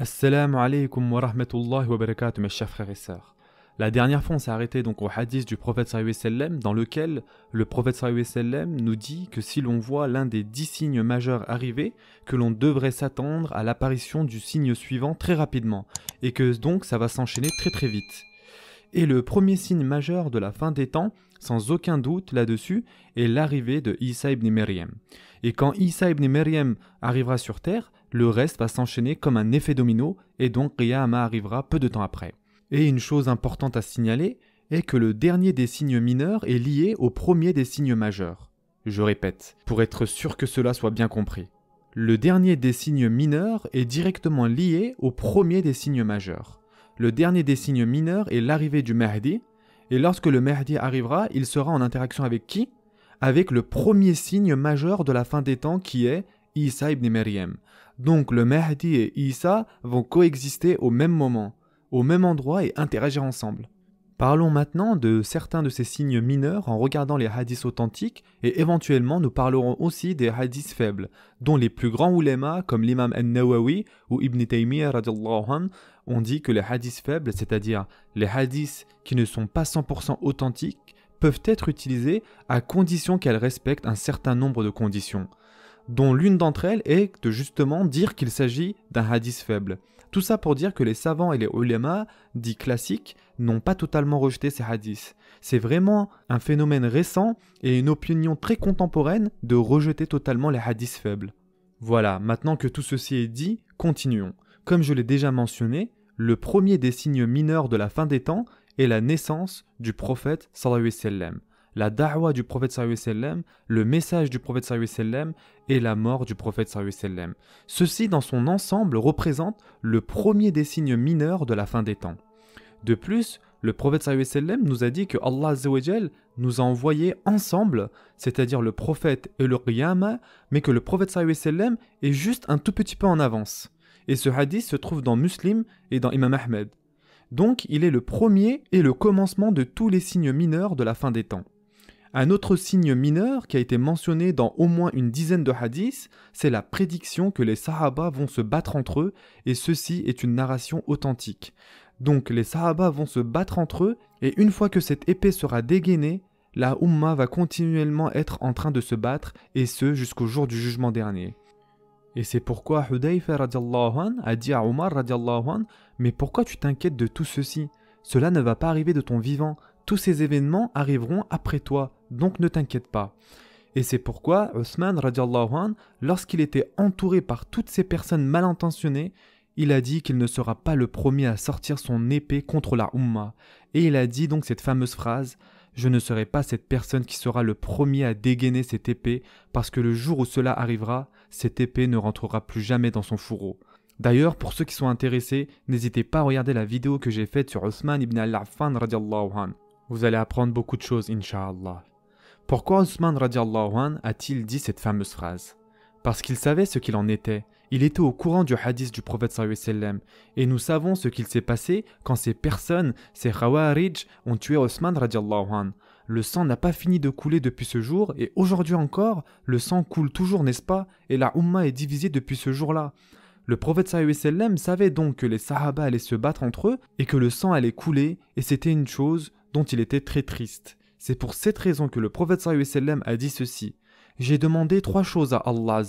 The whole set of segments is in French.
Assalamu alaikum wa rahmatullahi wa barakatuh mes chers frères et sœurs. La dernière fois on s'est arrêté donc au hadith du prophète sallam dans lequel le prophète sallam nous dit que si l'on voit l'un des dix signes majeurs arriver, que l'on devrait s'attendre à l'apparition du signe suivant très rapidement et que donc ça va s'enchaîner très très vite. Et le premier signe majeur de la fin des temps, sans aucun doute là-dessus, est l'arrivée de Isa ibn Maryam. Et quand Isa ibn Maryam arrivera sur terre, le reste va s'enchaîner comme un effet domino et donc Riyama arrivera peu de temps après. Et une chose importante à signaler est que le dernier des signes mineurs est lié au premier des signes majeurs. Je répète, pour être sûr que cela soit bien compris. Le dernier des signes mineurs est directement lié au premier des signes majeurs. Le dernier des signes mineurs est l'arrivée du Mahdi, et lorsque le Mahdi arrivera, il sera en interaction avec qui Avec le premier signe majeur de la fin des temps qui est Isa ibn Donc le Mahdi et Isa vont coexister au même moment, au même endroit et interagir ensemble. Parlons maintenant de certains de ces signes mineurs en regardant les hadiths authentiques et éventuellement nous parlerons aussi des hadiths faibles, dont les plus grands oulémas comme l'imam al nawawi ou Ibn Taymiyyah ont dit que les hadiths faibles, c'est-à-dire les hadiths qui ne sont pas 100% authentiques, peuvent être utilisés à condition qu'elles respectent un certain nombre de conditions dont l'une d'entre elles est de justement dire qu'il s'agit d'un hadith faible. Tout ça pour dire que les savants et les ulémas, dits classiques, n'ont pas totalement rejeté ces hadiths. C'est vraiment un phénomène récent et une opinion très contemporaine de rejeter totalement les hadiths faibles. Voilà, maintenant que tout ceci est dit, continuons. Comme je l'ai déjà mentionné, le premier des signes mineurs de la fin des temps est la naissance du prophète sallallahu la da'wa du prophète sallam, le message du prophète sallam et la mort du prophète sallam. Ceci dans son ensemble représente le premier des signes mineurs de la fin des temps. De plus, le prophète sallam nous a dit que Allah nous a envoyés ensemble, c'est-à-dire le prophète et le qiyamah, mais que le prophète sallam est juste un tout petit peu en avance. Et ce hadith se trouve dans Muslim et dans Imam Ahmed. Donc il est le premier et le commencement de tous les signes mineurs de la fin des temps. Un autre signe mineur qui a été mentionné dans au moins une dizaine de hadiths, c'est la prédiction que les Sahaba vont se battre entre eux, et ceci est une narration authentique. Donc les Sahaba vont se battre entre eux, et une fois que cette épée sera dégainée, la Ummah va continuellement être en train de se battre, et ce jusqu'au jour du jugement dernier. Et c'est pourquoi Hudayfa a dit à Omar « Mais pourquoi tu t'inquiètes de tout ceci Cela ne va pas arriver de ton vivant, tous ces événements arriveront après toi, donc ne t'inquiète pas. Et c'est pourquoi Othman, lorsqu'il était entouré par toutes ces personnes mal intentionnées, il a dit qu'il ne sera pas le premier à sortir son épée contre la Ummah. Et il a dit donc cette fameuse phrase Je ne serai pas cette personne qui sera le premier à dégainer cette épée, parce que le jour où cela arrivera, cette épée ne rentrera plus jamais dans son fourreau. D'ailleurs, pour ceux qui sont intéressés, n'hésitez pas à regarder la vidéo que j'ai faite sur Osman ibn al-Affan. Vous allez apprendre beaucoup de choses, Inch'Allah. Pourquoi Ousmane radiallahu a-t-il dit cette fameuse phrase Parce qu'il savait ce qu'il en était. Il était au courant du hadith du prophète sallam et nous savons ce qu'il s'est passé quand ces personnes, ces Khawarij, ont tué Ousmane radiallahu Le sang n'a pas fini de couler depuis ce jour et aujourd'hui encore, le sang coule toujours, n'est-ce pas Et la Ummah est divisée depuis ce jour-là. Le prophète sallam savait donc que les Sahaba allaient se battre entre eux et que le sang allait couler et c'était une chose dont il était très triste. C'est pour cette raison que le prophète sallam a dit ceci J'ai demandé trois choses à Allah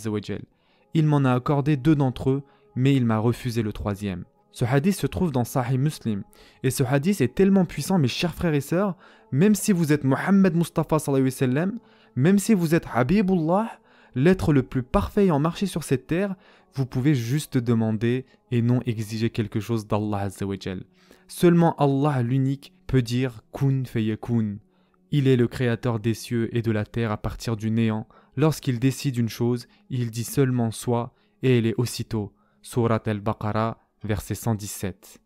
Il m'en a accordé deux d'entre eux, mais il m'a refusé le troisième. Ce hadith se trouve dans Sahih Muslim. Et ce hadith est tellement puissant, mes chers frères et sœurs, même si vous êtes Mohammed Mustafa même si vous êtes Habibullah, l'être le plus parfait en marché sur cette terre, vous pouvez juste demander et non exiger quelque chose d'Allah Seulement Allah l'unique peut dire kun feyekun. Il est le créateur des cieux et de la terre à partir du néant. Lorsqu'il décide une chose, il dit seulement Soi » et elle est aussitôt. Surat al-Baqarah, verset 117.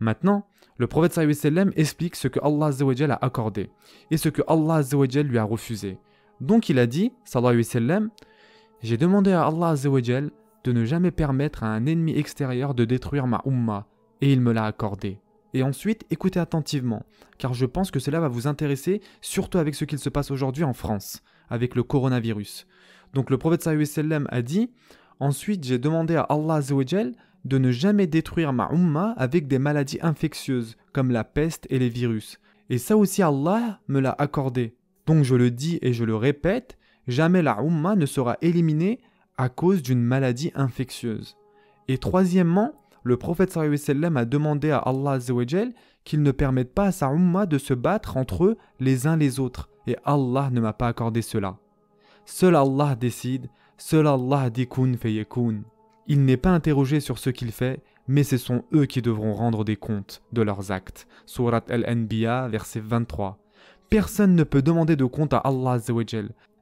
Maintenant, le prophète sallam explique ce que Allah a accordé et ce que Allah lui a refusé. Donc il a dit, sallallahu alayhi sallam, j'ai demandé à Allah Azawajal de ne jamais permettre à un ennemi extérieur de détruire ma Ummah et il me l'a accordé. Et ensuite, écoutez attentivement, car je pense que cela va vous intéresser, surtout avec ce qu'il se passe aujourd'hui en France, avec le coronavirus. Donc le prophète sallallahu alayhi wa sallam a dit, ensuite j'ai demandé à Allah Azawajal de ne jamais détruire ma Ummah avec des maladies infectieuses, comme la peste et les virus. Et ça aussi Allah me l'a accordé. Donc je le dis et je le répète, jamais la umma ne sera éliminée à cause d'une maladie infectieuse. Et troisièmement, le prophète sallallahu sallam a demandé à Allah qu'il ne permette pas à sa umma de se battre entre eux les uns les autres, et Allah ne m'a pas accordé cela. Seul Allah décide, seul Allah dit kun feyekun. Il n'est pas interrogé sur ce qu'il fait, mais ce sont eux qui devront rendre des comptes de leurs actes. Surat Al-Anbiya, verset 23. Personne ne peut demander de compte à Allah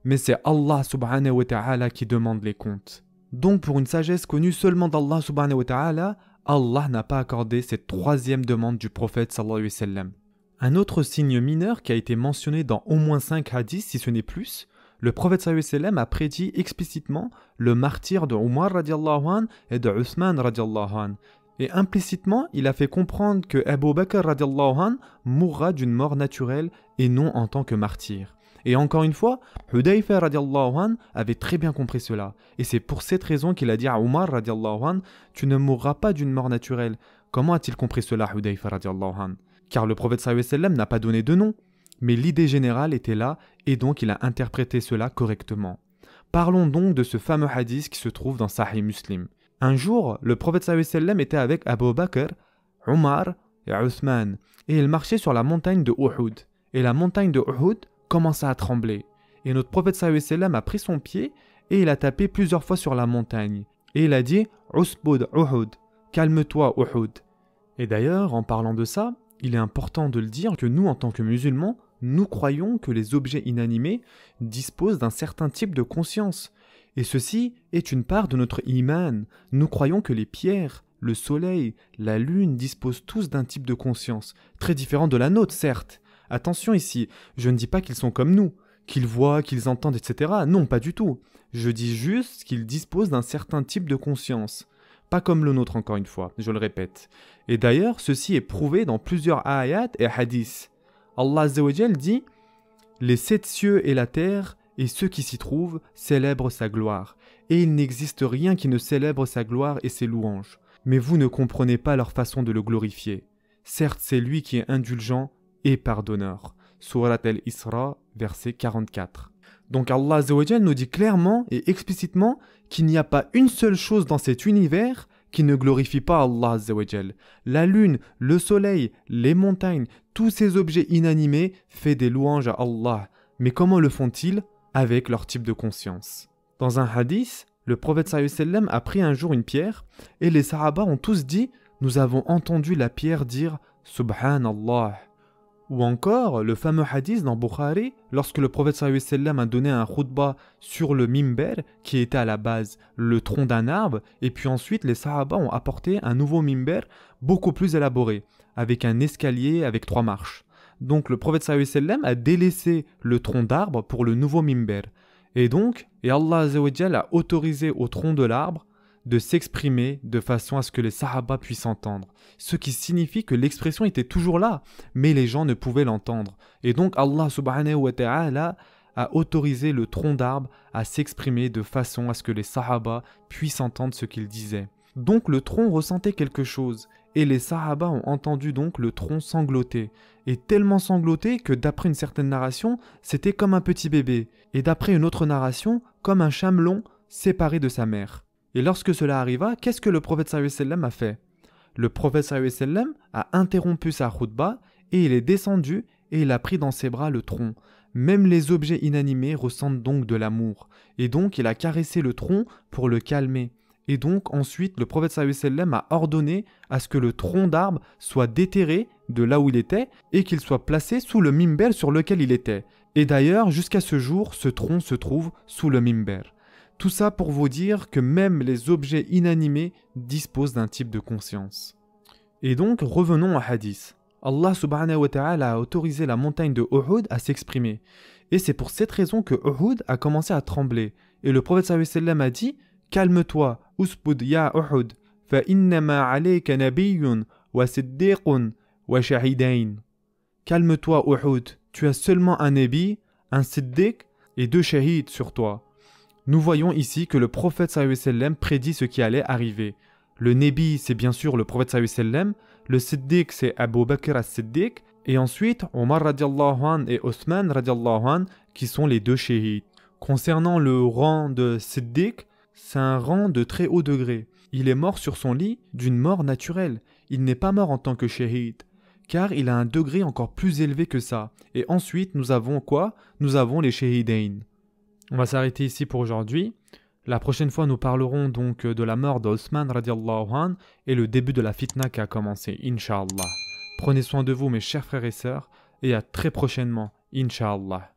mais c'est Allah ta'ala qui demande les comptes. Donc pour une sagesse connue seulement d'Allah ta'ala, Allah n'a pas accordé cette troisième demande du prophète sallallahu Un autre signe mineur qui a été mentionné dans au moins 5 hadiths si ce n'est plus, le prophète sallallahu alayhi a prédit explicitement le martyr de Omar radiallahu et de Uthman radiallahu et implicitement, il a fait comprendre que Abu Bakr an, mourra d'une mort naturelle et non en tant que martyr. Et encore une fois, Hudayfa an, avait très bien compris cela. Et c'est pour cette raison qu'il a dit à Omar an, Tu ne mourras pas d'une mort naturelle. Comment a-t-il compris cela, Hudayfa an Car le prophète n'a pas donné de nom. Mais l'idée générale était là, et donc il a interprété cela correctement. Parlons donc de ce fameux hadith qui se trouve dans Sahih Muslim. Un jour, le prophète était avec Abu Bakr, Omar et Uthman, et ils marchaient sur la montagne de Uhud. Et la montagne de Uhud commença à trembler. Et notre prophète sallam a pris son pied et il a tapé plusieurs fois sur la montagne. Et il a dit Usbud Uhud, calme-toi Uhud. Et d'ailleurs, en parlant de ça, il est important de le dire que nous, en tant que musulmans, nous croyons que les objets inanimés disposent d'un certain type de conscience, et ceci est une part de notre iman. Nous croyons que les pierres, le soleil, la lune disposent tous d'un type de conscience, très différent de la nôtre, certes. Attention ici, je ne dis pas qu'ils sont comme nous, qu'ils voient, qu'ils entendent, etc. Non, pas du tout. Je dis juste qu'ils disposent d'un certain type de conscience. Pas comme le nôtre encore une fois, je le répète. Et d'ailleurs, ceci est prouvé dans plusieurs ayats et hadiths. Allah dit Les sept cieux et la terre et ceux qui s'y trouvent célèbrent sa gloire, et il n'existe rien qui ne célèbre sa gloire et ses louanges. Mais vous ne comprenez pas leur façon de le glorifier. Certes, c'est lui qui est indulgent et pardonneur. Surat al-Isra, verset 44. Donc Allah nous dit clairement et explicitement qu'il n'y a pas une seule chose dans cet univers qui ne glorifie pas Allah La lune, le soleil, les montagnes, tous ces objets inanimés font des louanges à Allah. Mais comment le font-ils avec leur type de conscience. Dans un hadith, le prophète sallam a pris un jour une pierre et les Sahaba ont tous dit Nous avons entendu la pierre dire Subhanallah. Ou encore le fameux hadith dans Bukhari, lorsque le prophète sallam a donné un khutbah sur le mimber, qui était à la base le tronc d'un arbre, et puis ensuite les Sahaba ont apporté un nouveau mimber beaucoup plus élaboré, avec un escalier avec trois marches. Donc le prophète a délaissé le tronc d'arbre pour le nouveau mimber. Et donc, et Allah a autorisé au tronc de l'arbre de s'exprimer de façon à ce que les Sahaba puissent entendre. Ce qui signifie que l'expression était toujours là, mais les gens ne pouvaient l'entendre. Et donc Allah subhanahu wa ta'ala a autorisé le tronc d'arbre à s'exprimer de façon à ce que les Sahaba puissent entendre ce qu'il disait. Donc le tronc ressentait quelque chose, et les Sahaba ont entendu donc le tronc sangloter, et tellement sangloter que d'après une certaine narration, c'était comme un petit bébé, et d'après une autre narration, comme un chamelon séparé de sa mère. Et lorsque cela arriva, qu'est-ce que le prophète a fait Le prophète a interrompu sa khutba et il est descendu et il a pris dans ses bras le tronc. Même les objets inanimés ressentent donc de l'amour, et donc il a caressé le tronc pour le calmer. Et donc ensuite, le prophète sallam a ordonné à ce que le tronc d'arbre soit déterré de là où il était et qu'il soit placé sous le mimber sur lequel il était. Et d'ailleurs, jusqu'à ce jour, ce tronc se trouve sous le mimber. Tout ça pour vous dire que même les objets inanimés disposent d'un type de conscience. Et donc, revenons à Hadith. Allah subhanahu wa ta'ala a autorisé la montagne de Uhud à s'exprimer. Et c'est pour cette raison que Uhud a commencé à trembler. Et le prophète sallam a dit Calme-toi, اسبد يا احد فانما عليك نبي وصديق وشهيدين Calme-toi, Uhud, tu as seulement un Nabi, un Siddiq et deux shahid sur toi. Nous voyons ici que le prophète sallam prédit ce qui allait arriver. Le Nabi, c'est bien sûr le prophète sallam, le Siddiq, c'est Abu Bakr as-Siddiq, et ensuite Omar radiallahu an et Osman radiallahu an, qui sont les deux shahid. Concernant le rang de Siddiq, c'est un rang de très haut degré. Il est mort sur son lit d'une mort naturelle. Il n'est pas mort en tant que shahid, car il a un degré encore plus élevé que ça. Et ensuite, nous avons quoi Nous avons les shahidain. On va s'arrêter ici pour aujourd'hui. La prochaine fois, nous parlerons donc de la mort d'Osman radiallahu et le début de la fitna qui a commencé, inshallah. Prenez soin de vous, mes chers frères et sœurs, et à très prochainement, inshallah.